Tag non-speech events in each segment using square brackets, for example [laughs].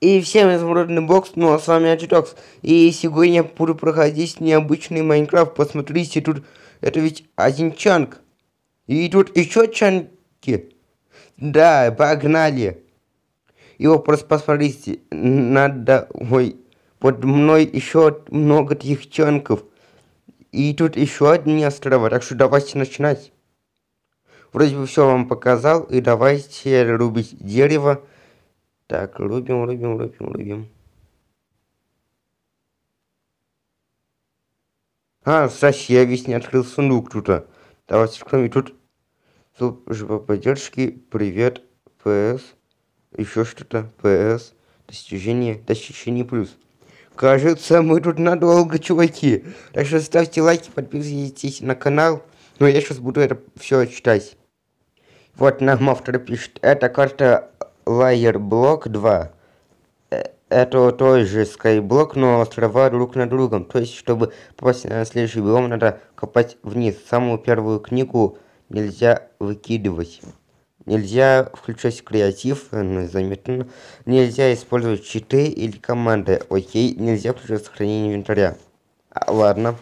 И всем изумрудный бокс, ну а с вами Ачитокс. И сегодня я буду проходить необычный Майнкрафт. Посмотрите, тут это ведь один чанк. И тут еще чанки. Да, погнали. И вот просто посмотрите, надо... Ой, под мной еще много таких чанков. И тут еще одни острова, так что давайте начинать. Вроде бы все вам показал, и давайте рубить дерево так, любим, любим, любим, любим. А, кстати, я весь не открыл сундук тут. -то. Давайте откроем. И тут служба поддержки. Привет. ПС. Еще что-то. ПС. Достижение. Достижение плюс. Кажется, мы тут надолго, чуваки. Так что ставьте лайки, подписывайтесь на канал. Ну, я сейчас буду это все читать. Вот нам автор пишет. Эта карта Wireблок 2. Э, это тот же скайблок, но острова друг на другом. То есть, чтобы попасть на следующий биом, надо копать вниз. Самую первую книгу нельзя выкидывать. Нельзя включать креатив, э, ну, заметно. Нельзя использовать читы или команды. Окей, нельзя включать сохранение инвентаря. А, ладно.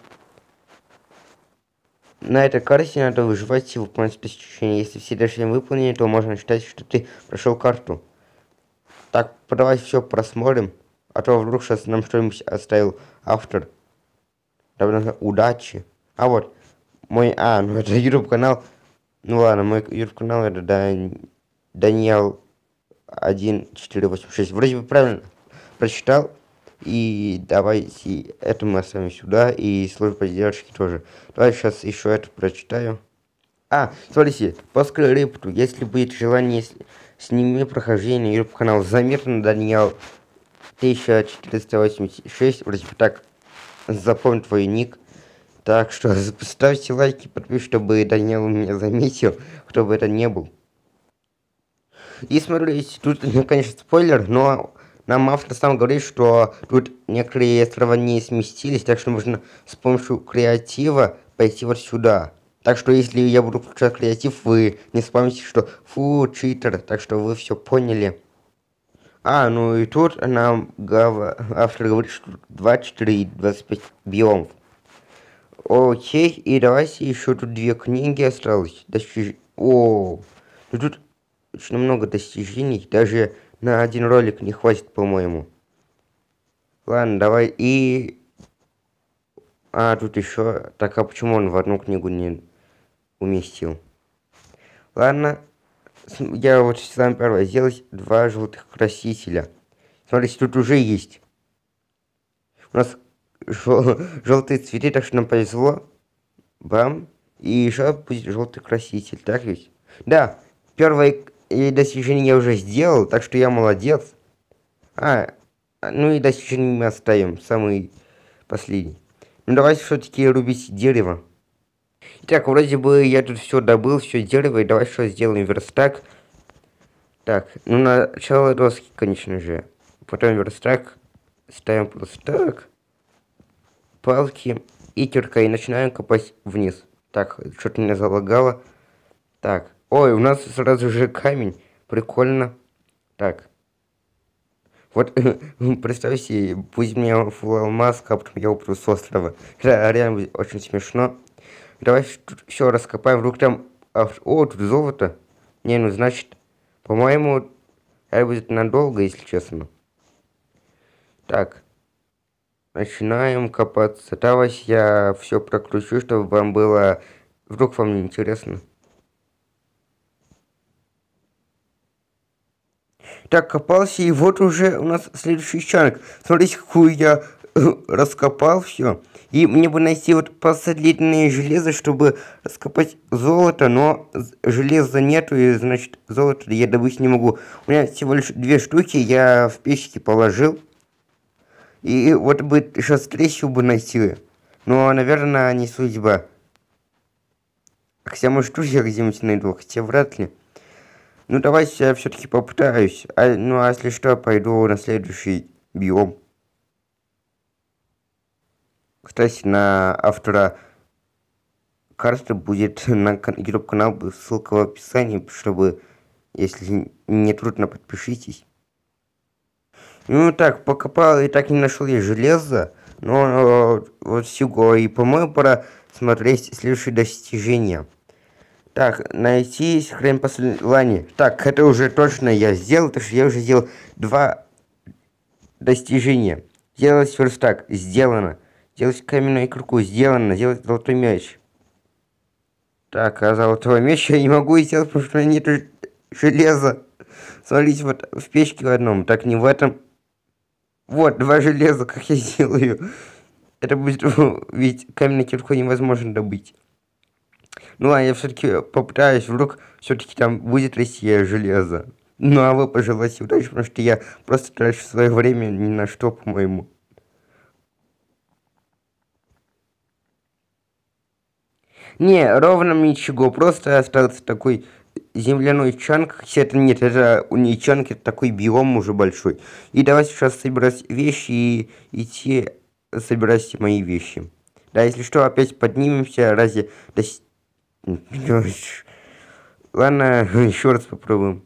На этой карте надо выживать и выполнять список ощущений. Если все решения выполнены, то можно считать, что ты прошел карту. Так, давай все просмотрим, а то вдруг сейчас нам что-нибудь оставил автор. Давно удачи. А вот, мой, а, ну это YouTube канал. Ну ладно, мой YouTube канал это Дан... Даниэл 1486. Вроде бы правильно прочитал. И давайте это мы оставим сюда, и служба поддержки тоже. Давай сейчас еще это прочитаю. А, смотрите, Паскаль Репту, если будет желание, сними прохождение YouTube канал заметно Даниэл 1486, вроде бы так, запомни твой ник. Так что [laughs] ставьте лайки, подпишитесь, чтобы Даниэл меня заметил, кто бы это не был. И смотрите, тут, ну, конечно, спойлер, но нам автор сам говорит, что тут некоторые не сместились, так что нужно с помощью креатива пойти вот сюда. Так что если я буду включать креатив, вы не вспомните, что фу, читер, так что вы все поняли. А, ну и тут нам гава, автор говорит, что 24 и 25 биомов. Окей, и давайте еще тут две книги осталось. Достиж... О, ну тут очень много достижений, даже на один ролик не хватит, по-моему. Ладно, давай и... А, тут еще... Так, а почему он в одну книгу не уместил? Ладно. Я вот с вами первое. сделал два желтых красителя. Смотрите, тут уже есть. У нас жел желтые цветы, так что нам повезло. Бам. И еще будет желтый краситель, так ведь? Да, первый и достижение я уже сделал, так что я молодец. А, а ну и достижение мы оставим, самый последний. Ну давайте все-таки рубить дерево. Итак, вроде бы я тут все добыл, все дерево, и давай что сделаем, верстак. Так, ну начало доски, конечно же. Потом верстак, ставим пластак, палки и кирка, и начинаем копать вниз. Так, что-то меня залагало. Так, Ой, у нас сразу же камень. Прикольно. Так. Вот, [laughs] представь себе, пусть меня фламаз капнул, я упру с острова. Ре реально будет очень смешно. Давай все раскопаем. Вдруг там... А, о, тут золото. Не, ну значит, по-моему, это будет надолго, если честно. Так. Начинаем копаться. Давай я все прокручу, чтобы вам было... Вдруг вам не интересно. Так копался, и вот уже у нас следующий чанок. Смотрите, какую я э, раскопал все. И мне бы найти вот посолидное железо, чтобы раскопать золото, но железа нету, и значит золото я добыть не могу. У меня всего лишь две штуки, я в печке положил. И вот бы сейчас третью бы найти. Но, наверное, не судьба. Хотя, может, я где-нибудь найду, хотя вряд ли. Ну, давайте я все-таки попытаюсь. А, ну, а если что, пойду на следующий биом. Кстати, на автора карты будет на YouTube-канал, ссылка в описании, чтобы, если не трудно, подпишитесь. Ну так, покопал и так не нашел я железо, но э, вот сюго и, по-моему, пора смотреть следующие достижения. Так, найти хрен послание. Так, это уже точно я сделал, потому что я уже сделал два достижения. Делать верстак, сделано. Сделать каменную кругу, сделано. Сделать золотой мяч. Так, а золотого мяча я не могу сделать, потому что нет железа. Смотрите, вот в печке в одном, так не в этом. Вот, два железа, как я сделаю. Это будет, [laughs] ведь каменную кирку невозможно добыть. Ну а я все-таки попытаюсь, вдруг все-таки там будет Россия железо. Ну а вы пожелайте удачи, потому что я просто трачу свое время ни на что, по-моему. Не, ровно ничего, просто остался такой земляной чанг, Все это нет, это у нее чанг, это такой биом уже большой. И давай сейчас собирать вещи и идти собирать мои вещи. Да, если что, опять поднимемся разве? достижения Ладно, еще раз попробуем.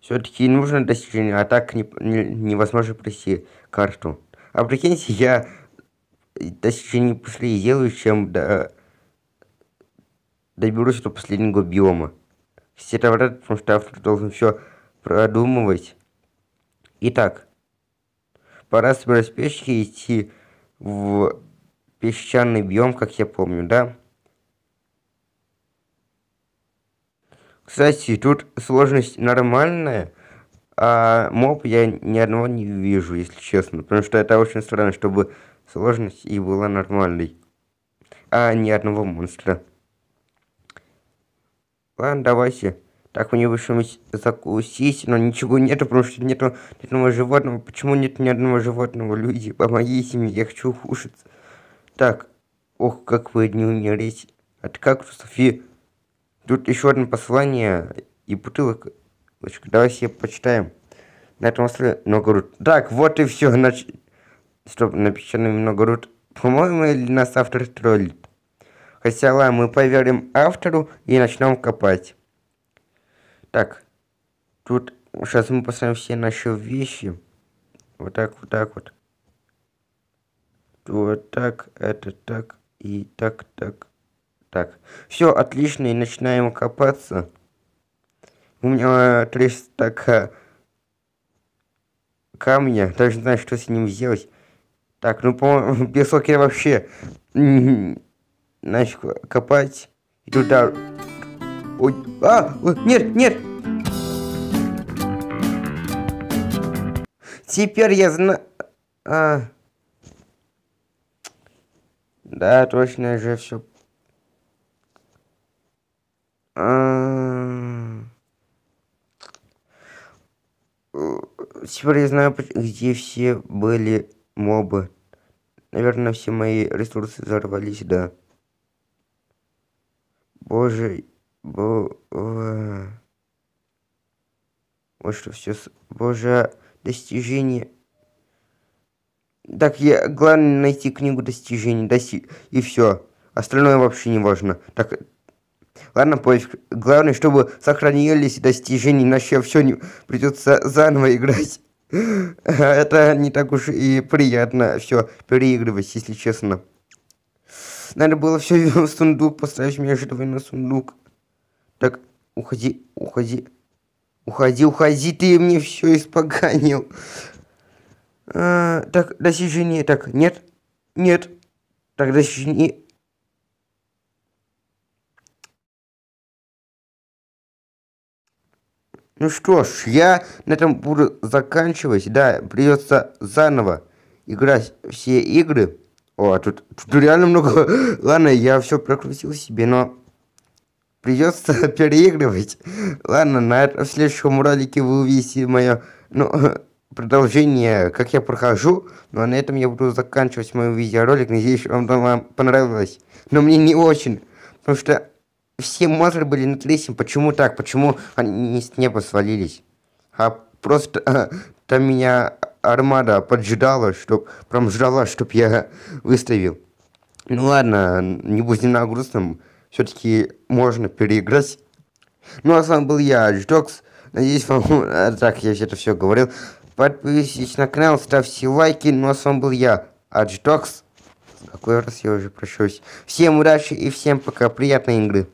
Все-таки нужно достижение, а так не, не, невозможно пройти карту. А прикиньте, я достижение после сделаю, чем до, доберусь до последнего биома. Все это вряд, потому что автор должен все продумывать. Итак, пора собирать пешки и идти в песчаный биом, как я помню, да? Кстати, тут сложность нормальная, а моб я ни одного не вижу, если честно. Потому что это очень странно, чтобы сложность и была нормальной. А ни одного монстра. Ладно, давайте. Так, мне вышел закусить, но ничего нету, потому что нету ни одного животного. Почему нет ни одного животного? Люди, помогите мне, я хочу кушать. Так, ох, как вы не умелись. От а кактусов и... Тут еще одно послание и бутылок. Давай себе почитаем. На этом острове Ногород. Так, вот и все. Нач... Стоп, напечатано Ногород. По-моему, или нас автор троллит. Хотя, ладно, мы поверим автору и начнем копать. Так, тут сейчас мы поставим все наши вещи. Вот так, вот так вот вот так, это так и так, так, так. Все, отлично, и начинаем копаться. У меня 300 к... камня, даже не знаю, что с ним сделать. Так, ну, по-моему, [laughs] песок я вообще начал копать. И туда... Ой, а, нет, нет! Теперь я знаю... А... Да, точно, же все. А, теперь я знаю, где все были мобы. Наверное, все мои ресурсы взорвались, да. Боже, бо... Вот что все... Боже, достижение... Так, я, главное найти книгу достижений, дости... и все. Остальное вообще не важно. Так, ладно, поиск. Главное, чтобы сохранились достижения, иначе все не... придется заново играть. [laughs] Это не так уж и приятно все переигрывать, если честно. Надо было все [laughs] в сундук поставить, меня же на сундук. Так, уходи, уходи. Уходи, уходи, ты мне все испоганил. Э, так, достижение. Так, нет. Нет. Так, достижение. Ну что ж, я на этом буду заканчивать. Да, придется заново играть все игры. О, а тут, тут реально много... [laughs] Ладно, я все прокрутил себе, но придется [laughs] переигрывать. Ладно, на этом в следующем ролике вы увидите мое... Ну, [laughs] продолжение, как я прохожу. Ну а на этом я буду заканчивать мой видеоролик. Надеюсь, вам там понравилось. Но мне не очень, потому что все монстры были на лесом. Почему так? Почему они не с неба свалились? А просто а, там меня армада поджидала, чтоб, прям ждала, чтоб я выставил. Ну ладно, не будем на грустном. Все-таки можно переиграть. Ну а с вами был я, Джокс. Надеюсь, вам... [laughs] А, так, я это все говорил. Подписывайтесь на канал, ставьте лайки. Ну а с вами был я, Адждокс. Какой раз я уже прощаюсь. Всем удачи и всем пока. Приятной игры.